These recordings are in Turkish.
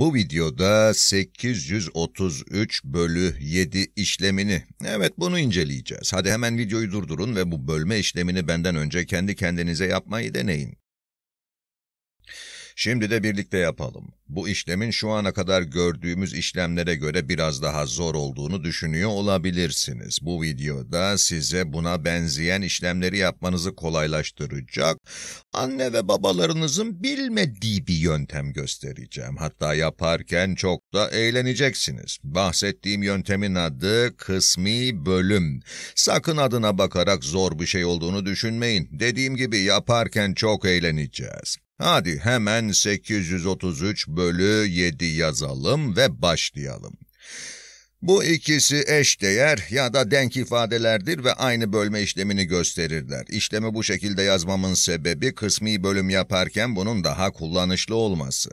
Bu videoda 833 bölü 7 işlemini, evet bunu inceleyeceğiz. Hadi hemen videoyu durdurun ve bu bölme işlemini benden önce kendi kendinize yapmayı deneyin. Şimdi de birlikte yapalım. Bu işlemin şu ana kadar gördüğümüz işlemlere göre biraz daha zor olduğunu düşünüyor olabilirsiniz. Bu videoda size buna benzeyen işlemleri yapmanızı kolaylaştıracak, anne ve babalarınızın bilmediği bir yöntem göstereceğim. Hatta yaparken çok da eğleneceksiniz. Bahsettiğim yöntemin adı kısmi bölüm. Sakın adına bakarak zor bir şey olduğunu düşünmeyin. Dediğim gibi yaparken çok eğleneceğiz. Hadi hemen 833 bölü 7 yazalım ve başlayalım. Bu ikisi eşdeğer ya da denk ifadelerdir ve aynı bölme işlemini gösterirler. İşlemi bu şekilde yazmamın sebebi kısmi bölüm yaparken bunun daha kullanışlı olması.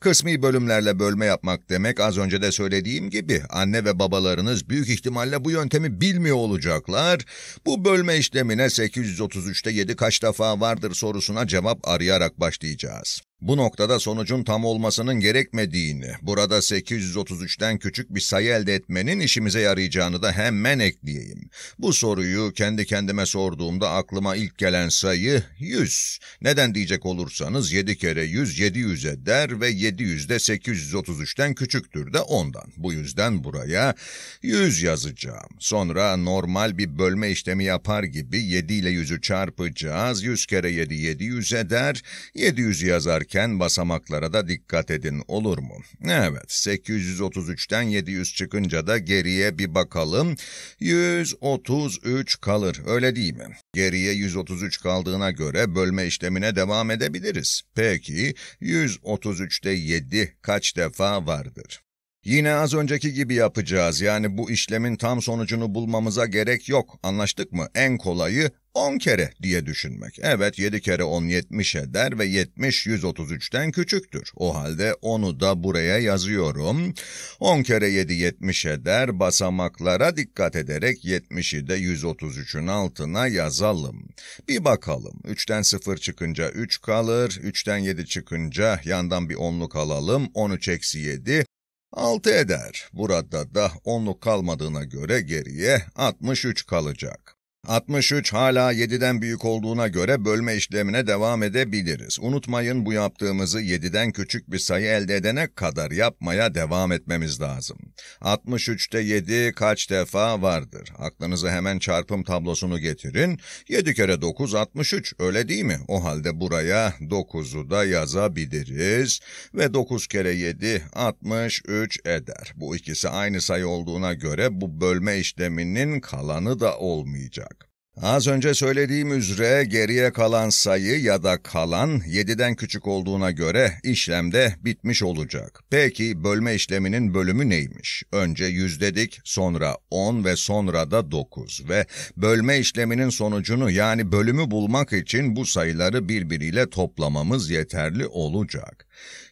Kısmi bölümlerle bölme yapmak demek az önce de söylediğim gibi anne ve babalarınız büyük ihtimalle bu yöntemi bilmiyor olacaklar. Bu bölme işlemine 833'te 7 kaç defa vardır sorusuna cevap arayarak başlayacağız. Bu noktada sonucun tam olmasının gerekmediğini, burada 833'ten küçük bir sayı elde etmenin işimize yarayacağını da hemen ekleyeyim. Bu soruyu kendi kendime sorduğumda aklıma ilk gelen sayı 100. Neden diyecek olursanız 7 kere 100 700 eder ve 700 de 833'ten küçüktür de ondan. Bu yüzden buraya 100 yazacağım. Sonra normal bir bölme işlemi yapar gibi 7 ile 100'ü çarpacağız. 100 kere 7 700 eder. 700 yazar çıkarken basamaklara da dikkat edin olur mu? Evet 833'ten 700 çıkınca da geriye bir bakalım. 133 kalır öyle değil mi? Geriye 133 kaldığına göre bölme işlemine devam edebiliriz. Peki 133'te 7 kaç defa vardır? Yine az önceki gibi yapacağız. Yani bu işlemin tam sonucunu bulmamıza gerek yok. Anlaştık mı? En kolayı 10 kere diye düşünmek. Evet 7 kere 10 70 eder ve 70 133'ten küçüktür. O halde onu da buraya yazıyorum. 10 kere 7 70 eder. Basamaklara dikkat ederek 70'i de 133'ün altına yazalım. Bir bakalım. 3'ten 0 çıkınca 3 kalır. 3'ten 7 çıkınca yandan bir 10'luk alalım. 13 eksi 7 6 eder. Burada da 10'luk kalmadığına göre geriye 63 kalacak. 63 hala 7'den büyük olduğuna göre bölme işlemine devam edebiliriz. Unutmayın bu yaptığımızı 7'den küçük bir sayı elde edene kadar yapmaya devam etmemiz lazım. 63'te 7 kaç defa vardır? Aklınızı hemen çarpım tablosunu getirin. 7 kere 9 63 öyle değil mi? O halde buraya 9'u da yazabiliriz ve 9 kere 7 63 eder. Bu ikisi aynı sayı olduğuna göre bu bölme işleminin kalanı da olmayacak. Az önce söylediğim üzere geriye kalan sayı ya da kalan 7'den küçük olduğuna göre işlemde bitmiş olacak. Peki bölme işleminin bölümü neymiş? Önce yüz dedik, sonra 10 ve sonra da 9 ve bölme işleminin sonucunu yani bölümü bulmak için bu sayıları birbiriyle toplamamız yeterli olacak.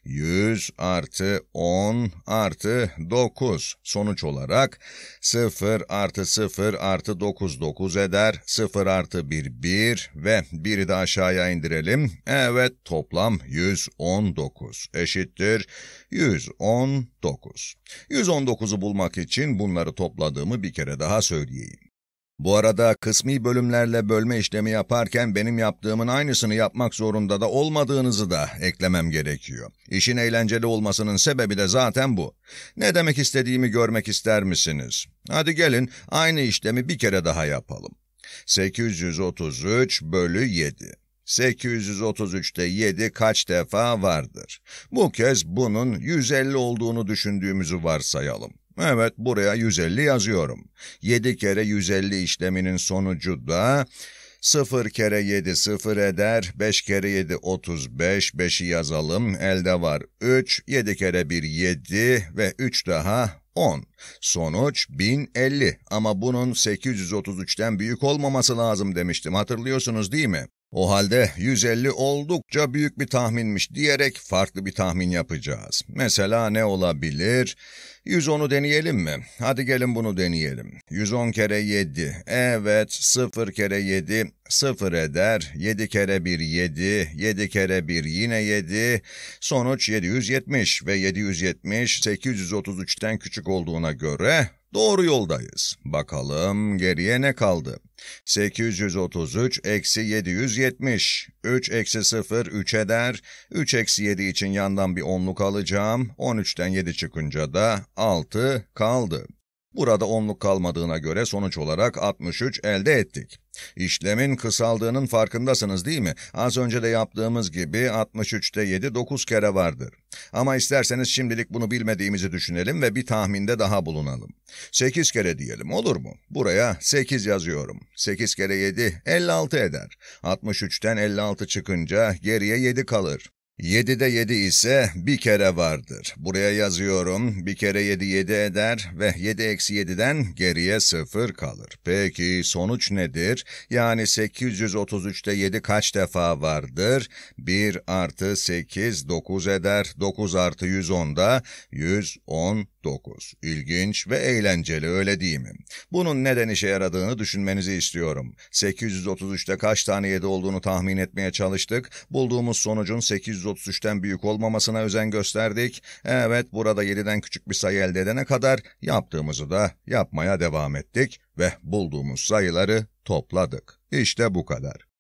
100 artı 10 artı 9 sonuç olarak 0 artı 0 artı 9 9 eder, 0 artı 1, 1 ve 1'i de aşağıya indirelim. Evet toplam 119 eşittir 119. 119'u bulmak için bunları topladığımı bir kere daha söyleyeyim. Bu arada kısmi bölümlerle bölme işlemi yaparken benim yaptığımın aynısını yapmak zorunda da olmadığınızı da eklemem gerekiyor. İşin eğlenceli olmasının sebebi de zaten bu. Ne demek istediğimi görmek ister misiniz? Hadi gelin aynı işlemi bir kere daha yapalım. 833 bölü 7. 833'te 7 kaç defa vardır? Bu kez bunun 150 olduğunu düşündüğümüzü varsayalım. Evet, buraya 150 yazıyorum. 7 kere 150 işleminin sonucu da 0 kere 7 0 eder, 5 kere 7 35, 5'i yazalım, elde var 3, 7 kere 1 7 ve 3 daha 10. Sonuç 1050 ama bunun 833'ten büyük olmaması lazım demiştim hatırlıyorsunuz değil mi? O halde 150 oldukça büyük bir tahminmiş diyerek farklı bir tahmin yapacağız. Mesela ne olabilir? 110'u deneyelim mi? Hadi gelin bunu deneyelim. 110 kere 7. Evet, 0 kere 7 0 eder. 7 kere 1 7. 7 kere 1 yine 7. Sonuç 770 ve 770 833'ten küçük olduğuna göre Doğru yoldayız. Bakalım geriye ne kaldı? 833 eksi 770. 3 eksi 0 3 eder. 3 eksi 7 için yandan bir onluk alacağım. 13'ten 7 çıkınca da 6 kaldı. Burada onluk kalmadığına göre sonuç olarak 63 elde ettik. İşlemin kısaldığının farkındasınız değil mi? Az önce de yaptığımız gibi 63'te 7 9 kere vardır. Ama isterseniz şimdilik bunu bilmediğimizi düşünelim ve bir tahminde daha bulunalım. 8 kere diyelim olur mu? Buraya 8 yazıyorum. 8 kere 7 56 eder. 63'ten 56 çıkınca geriye 7 kalır. Yedide yedi ise bir kere vardır. Buraya yazıyorum. Bir kere yedi yedi eder ve yedi eksi yediden geriye sıfır kalır. Peki sonuç nedir? Yani 833'te yedi kaç defa vardır? Bir artı sekiz dokuz eder. Dokuz artı yüz onda yüz 9. İlginç ve eğlenceli öyle değil mi? Bunun neden işe yaradığını düşünmenizi istiyorum. 833'te kaç tane 7 olduğunu tahmin etmeye çalıştık. Bulduğumuz sonucun 833'ten büyük olmamasına özen gösterdik. Evet burada 7'den küçük bir sayı elde edene kadar yaptığımızı da yapmaya devam ettik ve bulduğumuz sayıları topladık. İşte bu kadar.